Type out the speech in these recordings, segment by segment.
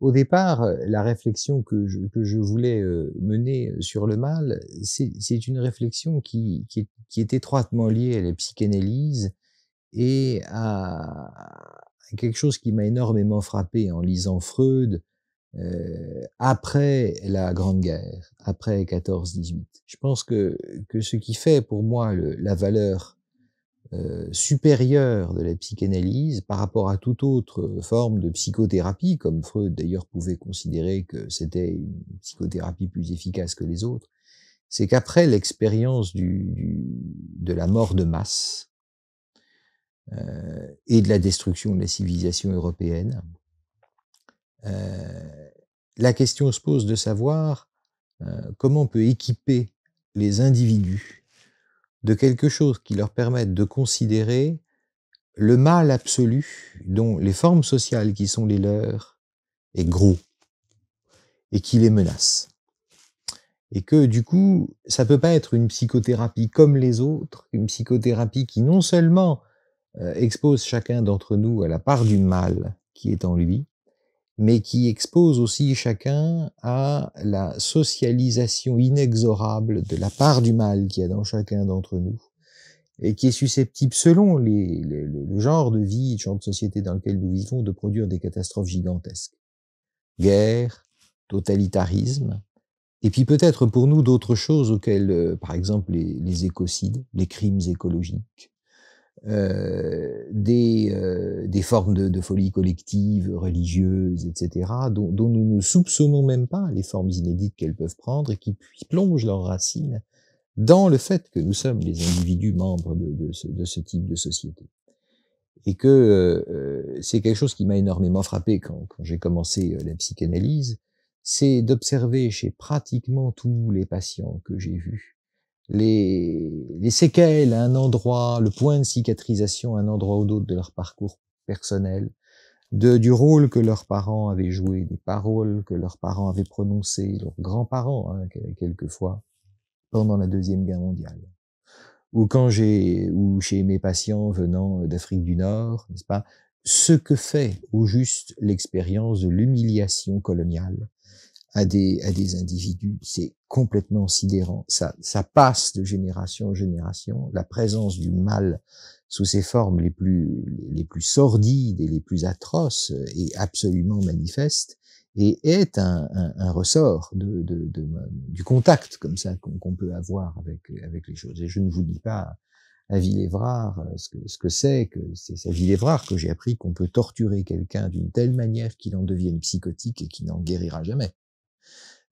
Au départ, la réflexion que je, voulais euh, mener euh, sur le mal, c'est une réflexion qui, est, étroitement liée à la psychanalyse et à quelque chose qui m'a énormément frappé en lisant Freud euh, après la Grande Guerre, après 14-18. Je pense que, ce qui fait pour moi la valeur euh, supérieure de la psychanalyse par rapport à toute autre forme de psychothérapie, comme Freud d'ailleurs pouvait considérer que c'était une psychothérapie plus efficace que les autres, c'est qu'après l'expérience du, de la mort de masse euh, et de la destruction de la civilisation européenne, euh, la question se pose de savoir comment on peut équiper les individus de quelque chose qui leur permette de considérer le mal absolu dont les formes sociales qui sont les leurs est gros et qui les menace. Et que du coup, ça peut pas être une psychothérapie comme les autres, une psychothérapie qui non seulement euh, expose chacun d'entre nous à la part du mal qui est en lui, mais qui expose aussi chacun à la socialisation inexorable de la part du mal qu'il y a dans chacun d'entre nous, et qui est susceptible, selon le genre de vie, le genre de société dans lequel nous vivons, de produire des catastrophes gigantesques. Guerre, totalitarisme, et puis peut-être pour nous d'autres choses auxquelles, euh, par exemple, les écocides, les crimes écologiques, euh, des, euh, des formes de, folie collective, religieuse, etc., dont, nous ne soupçonnons même pas les formes inédites qu'elles peuvent prendre et qui plongent leurs racines dans le fait que nous sommes les individus membres de, ce, type de société. Et que euh, c'est quelque chose qui m'a énormément frappé quand j'ai commencé la psychanalyse, c'est d'observer chez pratiquement tous les patients que j'ai vus les, séquelles à un endroit, le point de cicatrisation à un endroit ou d'autre de leur parcours personnel, du rôle que leurs parents avaient joué, des paroles que leurs parents avaient prononcées, leurs grands-parents, hein, quelquefois, pendant la Deuxième Guerre mondiale. Ou quand j'ai, ou chez mes patients venant d'Afrique du Nord, n'est-ce pas, ce que fait au juste l'expérience de l'humiliation coloniale à des, à des individus. C'est complètement sidérant. Ça, ça passe de génération en génération. La présence du mal sous ses formes les plus, les plus sordides et les plus atroces est absolument manifeste et est un, un, ressort de, de, de, du contact comme ça qu'on peut avoir avec, avec les choses. Et je ne vous dis pas à Villévrard ce que ce que c'est que c'est à Villévrard que j'ai appris qu'on peut torturer quelqu'un d'une telle manière qu'il en devienne psychotique et qu'il n'en guérira jamais.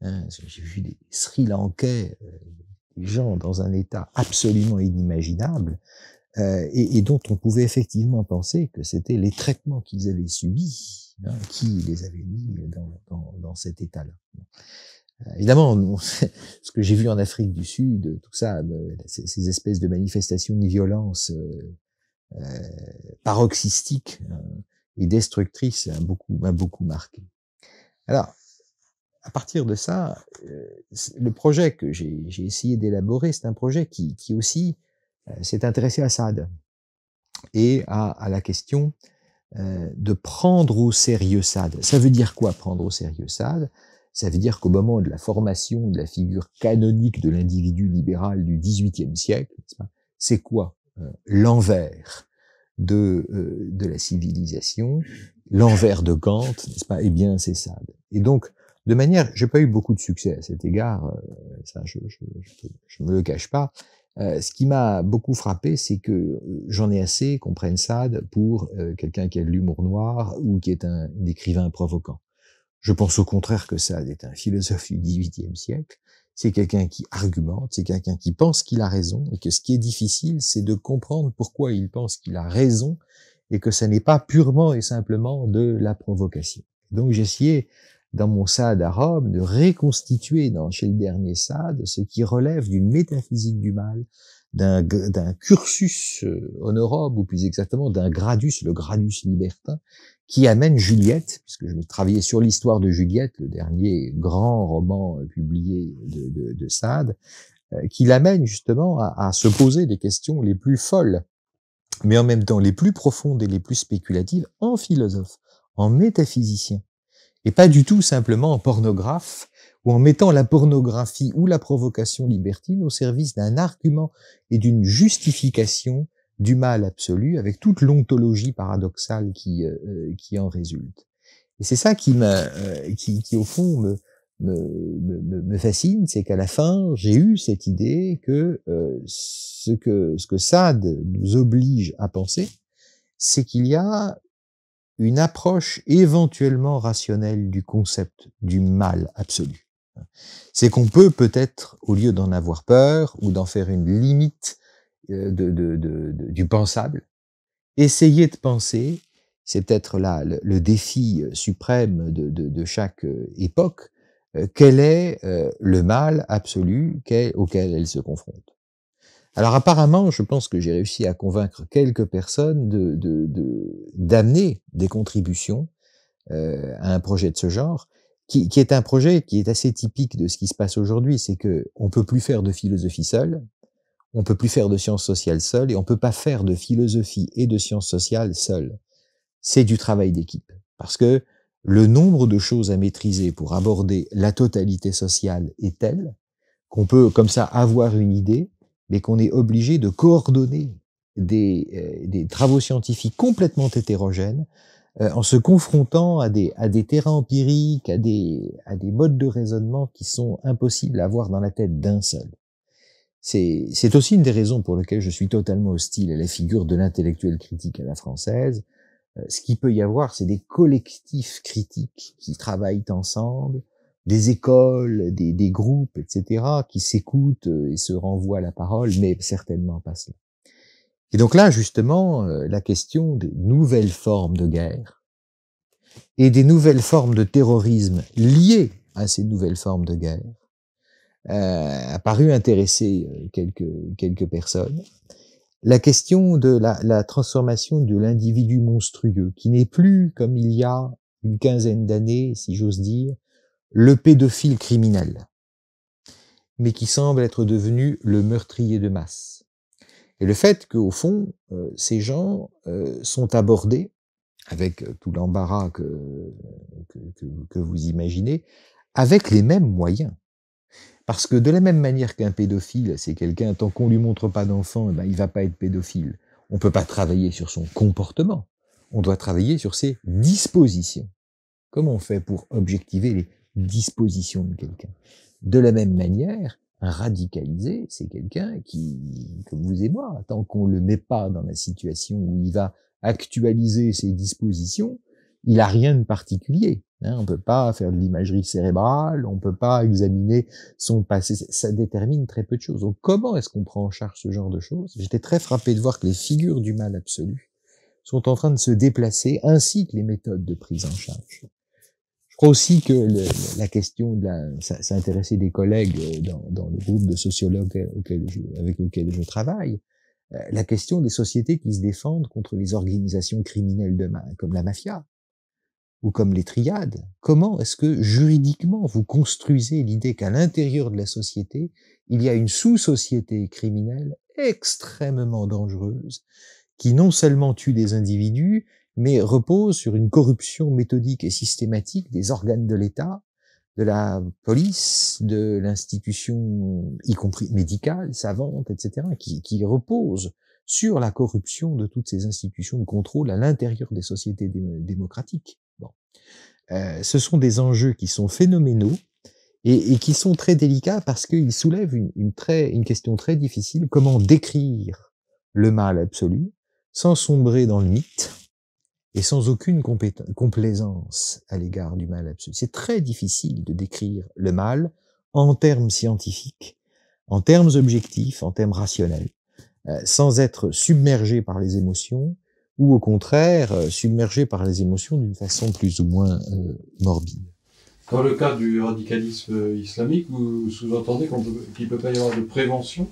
Hein, j'ai vu des Sri Lankais, euh, des gens dans un état absolument inimaginable, euh, et, et, dont on pouvait effectivement penser que c'était les traitements qu'ils avaient subis hein, qui les avaient mis dans, dans, cet état-là. Euh, évidemment, ce que j'ai vu en Afrique du Sud, tout ça, euh, ces, espèces de manifestations de violence paroxystiques hein, et destructrices, a beaucoup, beaucoup marqué. Alors, à partir de ça, euh, le projet que j'ai essayé d'élaborer, c'est un projet qui, aussi euh, s'est intéressé à Sade et à, la question euh, de prendre au sérieux Sade. Ça veut dire quoi prendre au sérieux Sade Ça veut dire qu'au moment de la formation de la figure canonique de l'individu libéral du XVIIIe siècle, c'est quoi l'envers de, de la civilisation, l'envers de Kant, n'est-ce pas Eh bien, c'est Sade. Et donc, de manière, j'ai pas eu beaucoup de succès à cet égard, euh, ça je, ne me le cache pas. Euh, ce qui m'a beaucoup frappé, c'est que euh, j'en ai assez qu'on prenne Sade pour quelqu'un qui a de l'humour noir ou qui est un, écrivain provocant. Je pense au contraire que Sade est un philosophe du XVIIIe siècle. C'est quelqu'un qui argumente, c'est quelqu'un qui pense qu'il a raison et que ce qui est difficile, c'est de comprendre pourquoi il pense qu'il a raison et que ce n'est pas purement et simplement de la provocation. Donc j'ai essayé dans mon Sade à Rome, de reconstituer dans, chez le dernier Sade ce qui relève d'une métaphysique du mal, d'un cursus en Europe, ou plus exactement d'un gradus, le gradus libertin, qui amène Juliette, puisque je travaillais sur l'histoire de Juliette, le dernier grand roman euh, publié de, de, Sade, euh, qui l'amène justement à, à, se poser des questions les plus folles, mais en même temps les plus profondes et les plus spéculatives en philosophe, en métaphysicien, et pas du tout simplement en pornographe ou en mettant la pornographie ou la provocation libertine au service d'un argument et d'une justification du mal absolu avec toute l'ontologie paradoxale qui, euh, euh, en résulte. Et c'est ça qui, euh, qui, au fond me, fascine, c'est qu'à la fin, j'ai eu cette idée que, ce que ce que Sade nous oblige à penser, c'est qu'il y a une approche éventuellement rationnelle du concept du mal absolu. C'est qu'on peut peut-être, au lieu d'en avoir peur ou d'en faire une limite euh, de, du pensable, essayer de penser, c'est peut-être là le, défi suprême de, chaque euh, époque, euh, quel est le mal absolu auquel elle se confronte. Alors apparemment, je pense que j'ai réussi à convaincre quelques personnes de d'amener des contributions euh, à un projet de ce genre, qui, qui, est un projet qui est assez typique de ce qui se passe aujourd'hui, c'est que on peut plus faire de philosophie seule, on peut plus faire de sciences sociales seule, et on peut pas faire de philosophie et de sciences sociales seule. C'est du travail d'équipe, parce que le nombre de choses à maîtriser pour aborder la totalité sociale est tel qu'on peut comme ça avoir une idée mais qu'on est obligé de coordonner des, euh, travaux scientifiques complètement hétérogènes euh, en se confrontant à des, terrains empiriques, à des, à des modes de raisonnement qui sont impossibles à avoir dans la tête d'un seul. C'est aussi une des raisons pour lesquelles je suis totalement hostile à la figure de l'intellectuel critique à la française. Euh, ce qu'il peut y avoir, c'est des collectifs critiques qui travaillent ensemble, des écoles, des, groupes, etc., qui s'écoutent euh, et se renvoient la parole, mais certainement pas cela. Et donc là, justement, euh, la question des nouvelles formes de guerre et des nouvelles formes de terrorisme liées à ces nouvelles formes de guerre euh, a paru intéresser quelques, quelques personnes. La question de la transformation de l'individu monstrueux, qui n'est plus, comme il y a une quinzaine d'années, si j'ose dire, le pédophile criminel, mais qui semble être devenu le meurtrier de masse. Et le fait qu'au fond, euh, ces gens euh, sont abordés, avec euh, tout l'embarras que, que, vous imaginez, avec les mêmes moyens. Parce que de la même manière qu'un pédophile, c'est quelqu'un, tant qu'on ne lui montre pas d'enfant, eh ben il va pas être pédophile. On ne peut pas travailler sur son comportement, on doit travailler sur ses dispositions. Comment on fait pour objectiver les disposition de quelqu'un. De la même manière, un radicalisé, c'est quelqu'un qui, comme vous et moi, tant qu'on le met pas dans la situation où il va actualiser ses dispositions, il a rien de particulier. Hein. on peut pas faire de l'imagerie cérébrale, on peut pas examiner son passé. Ça détermine très peu de choses. Donc, comment est-ce qu'on prend en charge ce genre de choses J'étais très frappé de voir que les figures du mal absolu sont en train de se déplacer, ainsi que les méthodes de prise en charge crois aussi que la question de ça, intéressait des collègues euh, dans, le groupe de sociologues avec lesquels je travaille, euh, la question des sociétés qui se défendent contre les organisations criminelles demain, comme la mafia ou comme les triades. Comment est-ce que juridiquement vous construisez l'idée qu'à l'intérieur de la société, il y a une sous-société criminelle extrêmement dangereuse qui non seulement tue des individus, mais repose sur une corruption méthodique et systématique des organes de l'État, de la police, de l'institution, y compris médicale, savante, etc., qui, qui repose sur la corruption de toutes ces institutions de contrôle à l'intérieur des sociétés démocratiques. Bon. Euh, ce sont des enjeux qui sont phénoménaux et, qui sont très délicats parce qu'ils soulèvent une, très, une question très difficile, comment décrire le mal absolu sans sombrer dans le mythe, et sans aucune complaisance à l'égard du mal absolu. C'est très difficile de décrire le mal en termes scientifiques, en termes objectifs, en termes rationnels, euh, sans être submergé par les émotions, ou au contraire euh, submergé par les émotions d'une façon plus ou moins euh, morbide. Dans le cas du radicalisme islamique, vous sous-entendez qu'il ne peut pas y avoir de prévention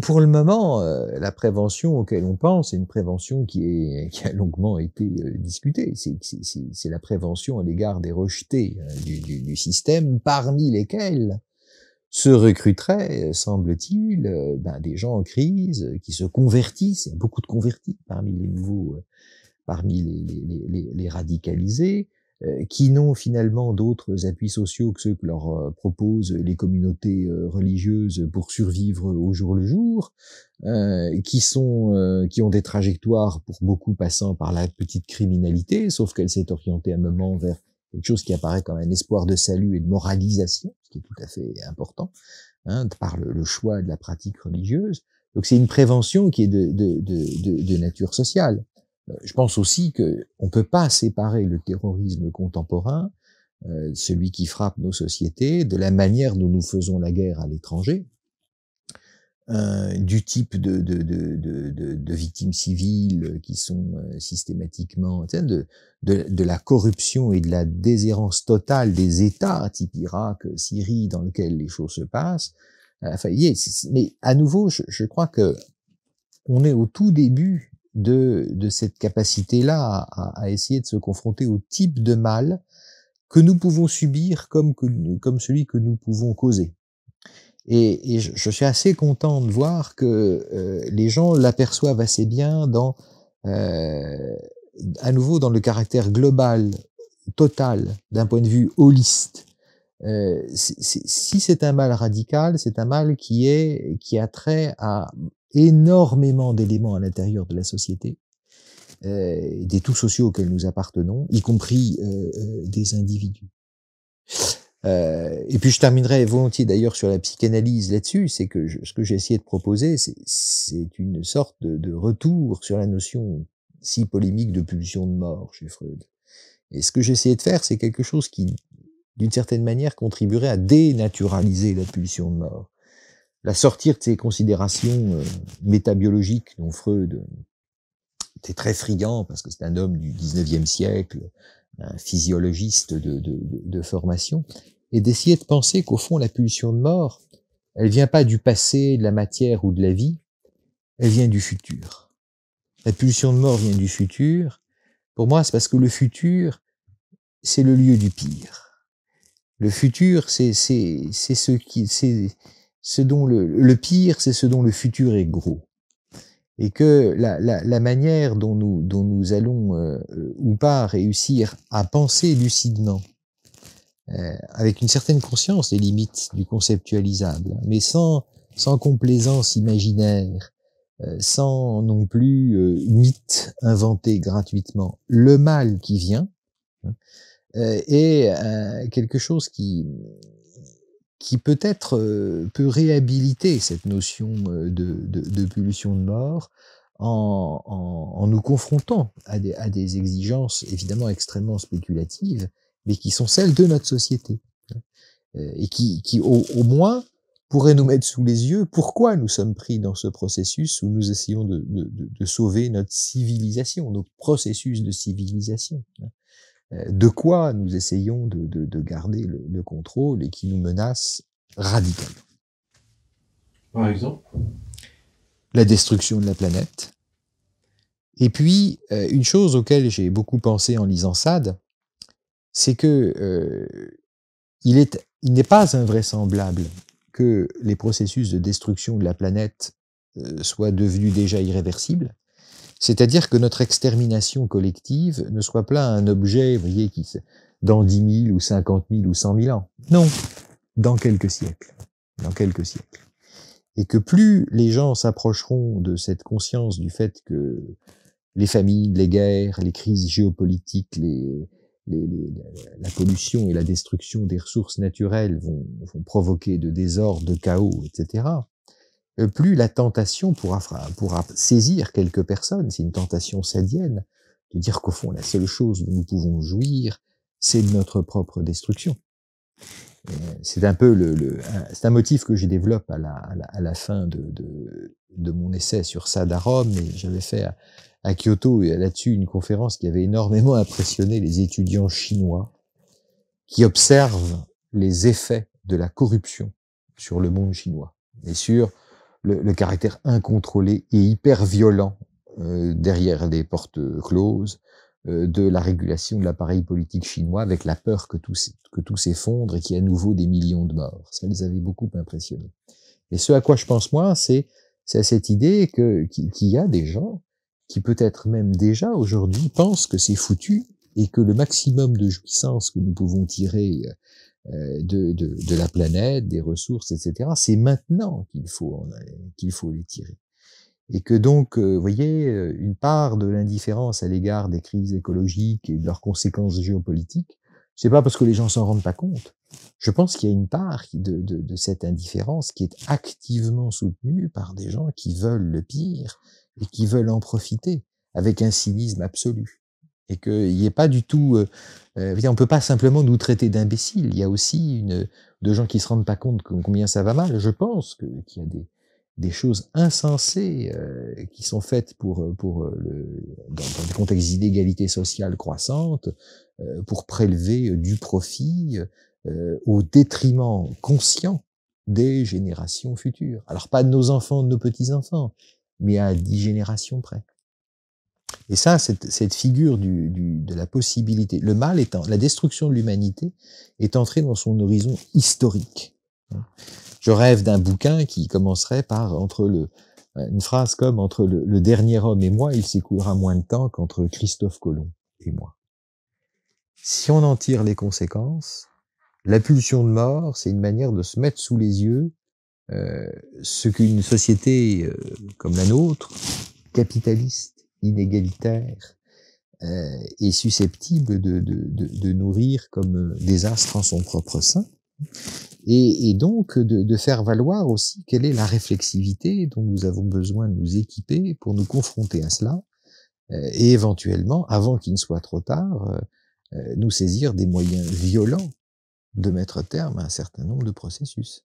pour, le moment, euh, la prévention auquel on pense est une prévention qui, qui a longuement été euh, discutée. C'est la prévention à l'égard des rejetés euh, du, du, du, système, parmi lesquels se recruteraient, semble-t-il, ben, des gens en crise qui se convertissent, il y a beaucoup de convertis parmi les nouveaux, parmi les, les, les, les radicalisés, euh, qui n'ont finalement d'autres appuis sociaux que ceux que leur euh, proposent les communautés euh, religieuses pour survivre au jour le jour, euh, qui sont qui ont des trajectoires pour beaucoup passant par la petite criminalité, sauf qu'elle s'est orientée à un moment vers quelque chose qui apparaît comme un espoir de salut et de moralisation, ce qui est tout à fait important, hein, par le, choix de la pratique religieuse. Donc c'est une prévention qui est de, de, de, de nature sociale. Euh, je pense aussi que on peut pas séparer le terrorisme contemporain, euh, celui qui frappe nos sociétés, de la manière dont nous faisons la guerre à l'étranger, euh, du type de, de, de, de, victimes civiles qui sont euh, systématiquement de, de, la corruption et de la déshérence totale des États, type Irak, Syrie, dans lesquels les choses se passent. Enfin, mais à nouveau, je, je crois que on est au tout début de, de cette capacité-là à, essayer de se confronter au type de mal que nous pouvons subir comme, comme celui que nous pouvons causer. Et, je, suis assez content de voir que euh, les gens l'aperçoivent assez bien dans, euh, à nouveau, dans le caractère global, total, d'un point de vue holiste. Euh, si c'est un mal radical, c'est un mal qui est qui a trait à énormément d'éléments à l'intérieur de la société, euh, des tous sociaux auxquels nous appartenons, y compris euh, euh, des individus. et puis je terminerai volontiers d'ailleurs sur la psychanalyse là-dessus, c'est que ce que j'ai essayé de proposer, c'est une sorte de, retour sur la notion si polémique de pulsion de mort chez Freud. Et ce que j'ai essayé de faire, c'est quelque chose qui, d'une certaine manière, contribuerait à dénaturaliser la pulsion de mort la sortir de ces considérations euh, métabiologiques dont Freud euh, était très friand parce que c'est un homme du 19e siècle, un physiologiste de, de formation, et d'essayer de penser qu'au fond la pulsion de mort, elle vient pas du passé, de la matière ou de la vie, elle vient du futur. La pulsion de mort vient du futur. Pour moi, c'est parce que le futur, c'est le lieu du pire. Le futur, c'est ce qui, c'est ce dont le, pire, c'est ce dont le futur est gros. Et que la, manière dont nous, dont nous allons euh, euh, ou pas réussir à penser lucidement, euh, avec une certaine conscience des limites du conceptualisable, mais sans, sans complaisance imaginaire, sans non plus mythe inventé gratuitement, le mal qui vient, hein, est quelque chose qui, qui peut-être euh, peut réhabiliter cette notion euh, de, pollution de de mort en, nous confrontant à des, exigences évidemment extrêmement spéculatives, mais qui sont celles de notre société, hein, euh, et qui, au, moins pourraient nous mettre sous les yeux pourquoi nous sommes pris dans ce processus où nous essayons de, de sauver notre civilisation, nos processus de civilisation. Hein. Euh, de quoi nous essayons de, garder le, contrôle et qui nous menace radicalement. Par exemple La destruction de la planète. Et puis, euh, une chose auquel j'ai beaucoup pensé en lisant Sade, c'est que euh, il n'est pas invraisemblable que les processus de destruction de la planète soient devenus déjà irréversibles, c'est-à-dire que notre extermination collective ne soit pas un objet, vous voyez, qui, dans 10 000 ou 50 000 ou 100 000 ans. Non, dans quelques siècles. Dans quelques siècles. Et que plus les gens s'approcheront de cette conscience du fait que les familles, les guerres, les crises géopolitiques, les, la pollution et la destruction des ressources naturelles vont, vont provoquer de désordres, de chaos, etc. Euh, plus la tentation pourra, pourra saisir quelques personnes, c'est une tentation sadienne, de dire qu'au fond, la seule chose dont nous pouvons jouir, c'est notre propre destruction. Euh, c'est un peu le, c'est un motif que j'ai développe à la, fin de, de, mon essai sur Sadarom, et j'avais fait à, à Kyoto là-dessus une conférence qui avait énormément impressionné les étudiants chinois qui observent les effets de la corruption sur le monde chinois et sur le, caractère incontrôlé et hyper violent euh, derrière les portes euh, closes euh, de la régulation de l'appareil politique chinois avec la peur que tout, que s'effondre et qu'il y ait à nouveau des millions de morts. Ça les avait beaucoup impressionnés. Et ce à quoi je pense moi, c'est à cette idée qu'il y a des gens qui peut-être même déjà aujourd'hui pensent que c'est foutu et que le maximum de jouissance que nous pouvons tirer euh, de, la planète, des ressources, etc., c'est maintenant qu'il faut, euh, qu'il faut les tirer. Et que donc, euh, vous voyez, une part de l'indifférence à l'égard des crises écologiques et de leurs conséquences géopolitiques, c'est pas parce que les gens s'en rendent pas compte. Je pense qu'il y a une part de, de, cette indifférence qui est activement soutenue par des gens qui veulent le pire et qui veulent en profiter avec un cynisme absolu et qu'il n'y ait pas du tout. Euh, euh on ne peut pas simplement nous traiter d'imbéciles. Il y a aussi une, de gens qui ne se rendent pas compte combien ça va mal. Je pense qu'il y a des, des choses insensées euh, qui sont faites pour, euh, pour le, dans, des contextes contexte d'inégalité sociale croissante, pour prélever du profit au détriment conscient des générations futures. Alors pas de nos enfants, de nos petits-enfants, mais à dix générations près. Et ça, cette, cette figure de la possibilité, le mal étant, la destruction de l'humanité est entrée dans son horizon historique. Je rêve d'un bouquin qui commencerait par entre le, une phrase comme entre le, dernier homme et moi, il s'écoulera moins de temps qu'entre Christophe Colomb et moi. Si on en tire les conséquences, la pulsion de mort, c'est une manière de se mettre sous les yeux euh, ce qu'une société euh, comme la nôtre, capitaliste, inégalitaire euh, et est susceptible de, de, de, nourrir comme euh, des astres en son propre sein, et, et donc de, faire valoir aussi quelle est la réflexivité dont nous avons besoin de nous équiper pour nous confronter à cela, euh, et éventuellement, avant qu'il ne soit trop tard, nous saisir des moyens violents de mettre terme à un certain nombre de processus.